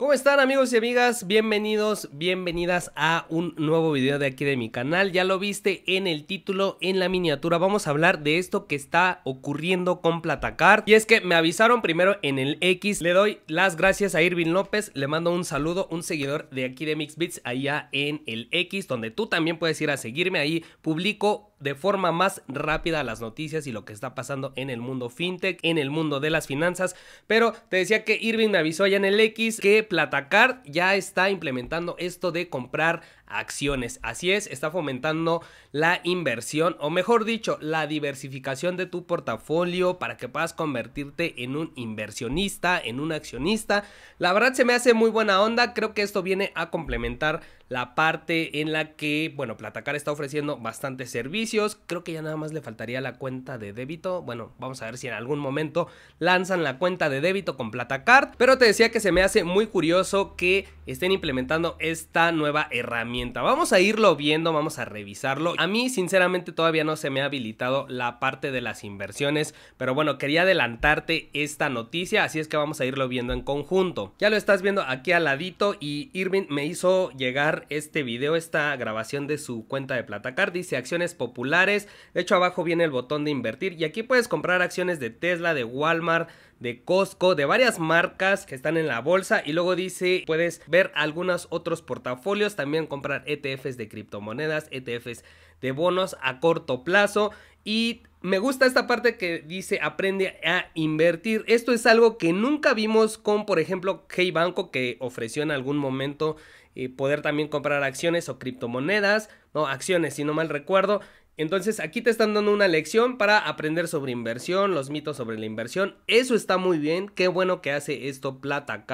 ¿Cómo están amigos y amigas? Bienvenidos, bienvenidas a un nuevo video de aquí de mi canal. Ya lo viste en el título, en la miniatura. Vamos a hablar de esto que está ocurriendo con Platacar. Y es que me avisaron primero en el X. Le doy las gracias a Irvin López. Le mando un saludo, un seguidor de aquí de Mixbits allá en el X, donde tú también puedes ir a seguirme. Ahí publico de forma más rápida las noticias y lo que está pasando en el mundo fintech, en el mundo de las finanzas. Pero te decía que Irving me avisó allá en el X que Platacard ya está implementando esto de comprar acciones. Así es, está fomentando la inversión o mejor dicho, la diversificación de tu portafolio para que puedas convertirte en un inversionista, en un accionista. La verdad se me hace muy buena onda, creo que esto viene a complementar la parte en la que, bueno, Platacar está ofreciendo bastante servicio Creo que ya nada más le faltaría la cuenta de débito. Bueno, vamos a ver si en algún momento lanzan la cuenta de débito con Platacard. Pero te decía que se me hace muy curioso que estén implementando esta nueva herramienta. Vamos a irlo viendo, vamos a revisarlo. A mí, sinceramente, todavía no se me ha habilitado la parte de las inversiones. Pero bueno, quería adelantarte esta noticia, así es que vamos a irlo viendo en conjunto. Ya lo estás viendo aquí al ladito y Irving me hizo llegar este video, esta grabación de su cuenta de Platacard. Dice acciones populares de hecho, abajo viene el botón de invertir y aquí puedes comprar acciones de Tesla, de Walmart, de Costco, de varias marcas que están en la bolsa y luego dice puedes ver algunos otros portafolios, también comprar ETFs de criptomonedas, ETFs de bonos a corto plazo y me gusta esta parte que dice aprende a invertir. Esto es algo que nunca vimos con, por ejemplo, Hey Banco que ofreció en algún momento eh, poder también comprar acciones o criptomonedas, no acciones si no mal recuerdo. Entonces aquí te están dando una lección para aprender sobre inversión, los mitos sobre la inversión. Eso está muy bien. Qué bueno que hace esto Plata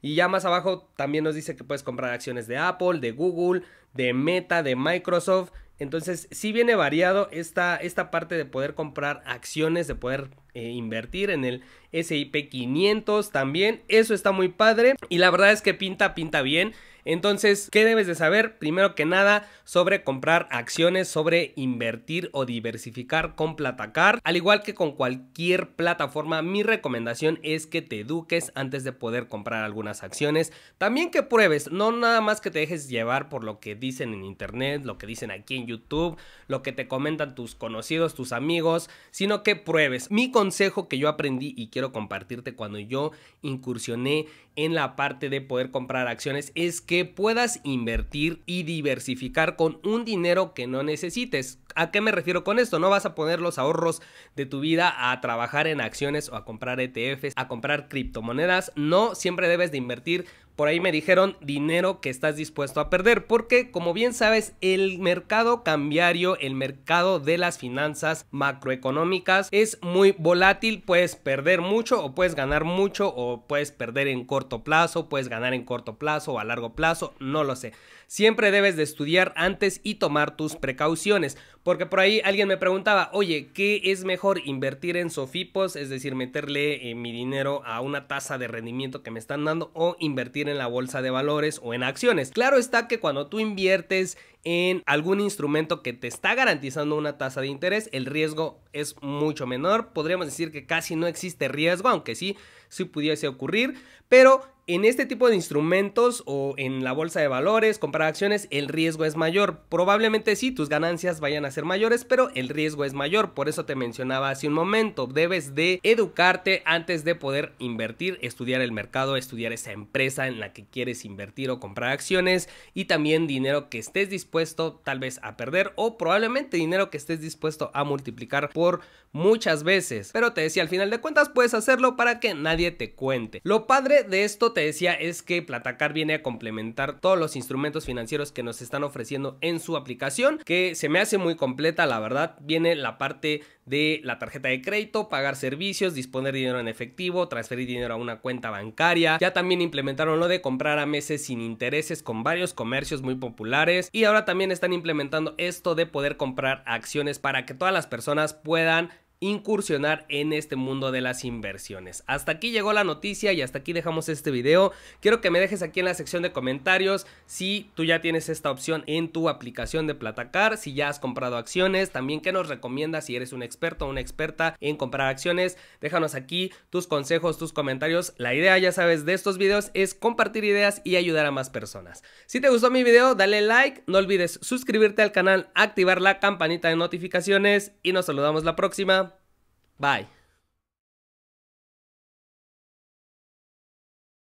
Y ya más abajo también nos dice que puedes comprar acciones de Apple, de Google, de Meta, de Microsoft. Entonces sí viene variado esta, esta parte de poder comprar acciones, de poder eh, invertir en el SIP 500 también. Eso está muy padre y la verdad es que pinta, pinta bien. Entonces, ¿qué debes de saber? Primero que nada, sobre comprar acciones, sobre invertir o diversificar con Platacar. Al igual que con cualquier plataforma, mi recomendación es que te eduques antes de poder comprar algunas acciones. También que pruebes, no nada más que te dejes llevar por lo que dicen en internet, lo que dicen aquí en YouTube, lo que te comentan tus conocidos, tus amigos, sino que pruebes. Mi consejo que yo aprendí y quiero compartirte cuando yo incursioné en la parte de poder comprar acciones es que puedas invertir y diversificar con un dinero que no necesites. ¿A qué me refiero con esto? No vas a poner los ahorros de tu vida a trabajar en acciones o a comprar ETFs, a comprar criptomonedas. No, siempre debes de invertir. Por ahí me dijeron dinero que estás dispuesto a perder, porque como bien sabes, el mercado cambiario, el mercado de las finanzas macroeconómicas es muy volátil. Puedes perder mucho o puedes ganar mucho o puedes perder en corto plazo, puedes ganar en corto plazo o a largo plazo, no lo sé. Siempre debes de estudiar antes y tomar tus precauciones. Porque por ahí alguien me preguntaba, oye, ¿qué es mejor invertir en Sofipos? Es decir, meterle eh, mi dinero a una tasa de rendimiento que me están dando o invertir en la bolsa de valores o en acciones. Claro está que cuando tú inviertes en algún instrumento que te está garantizando una tasa de interés, el riesgo es mucho menor. Podríamos decir que casi no existe riesgo, aunque sí, sí pudiese ocurrir, pero en este tipo de instrumentos o en la bolsa de valores, comprar acciones, el riesgo es mayor. Probablemente sí, tus ganancias vayan a ser mayores, pero el riesgo es mayor. Por eso te mencionaba hace un momento, debes de educarte antes de poder invertir, estudiar el mercado, estudiar esa empresa en la que quieres invertir o comprar acciones y también dinero que estés dispuesto tal vez a perder o probablemente dinero que estés dispuesto a multiplicar por muchas veces. Pero te decía, al final de cuentas puedes hacerlo para que nadie te cuente. Lo padre de esto te decía es que Platacar viene a complementar todos los instrumentos financieros que nos están ofreciendo en su aplicación, que se me hace muy completa, la verdad. Viene la parte de la tarjeta de crédito, pagar servicios, disponer dinero en efectivo, transferir dinero a una cuenta bancaria. Ya también implementaron lo de comprar a meses sin intereses con varios comercios muy populares. Y ahora también están implementando esto de poder comprar acciones para que todas las personas puedan incursionar en este mundo de las inversiones. Hasta aquí llegó la noticia y hasta aquí dejamos este video. Quiero que me dejes aquí en la sección de comentarios si tú ya tienes esta opción en tu aplicación de Platacar, si ya has comprado acciones, también qué nos recomiendas si eres un experto o una experta en comprar acciones. Déjanos aquí tus consejos, tus comentarios. La idea, ya sabes, de estos videos es compartir ideas y ayudar a más personas. Si te gustó mi video, dale like, no olvides suscribirte al canal, activar la campanita de notificaciones y nos saludamos la próxima. Bye.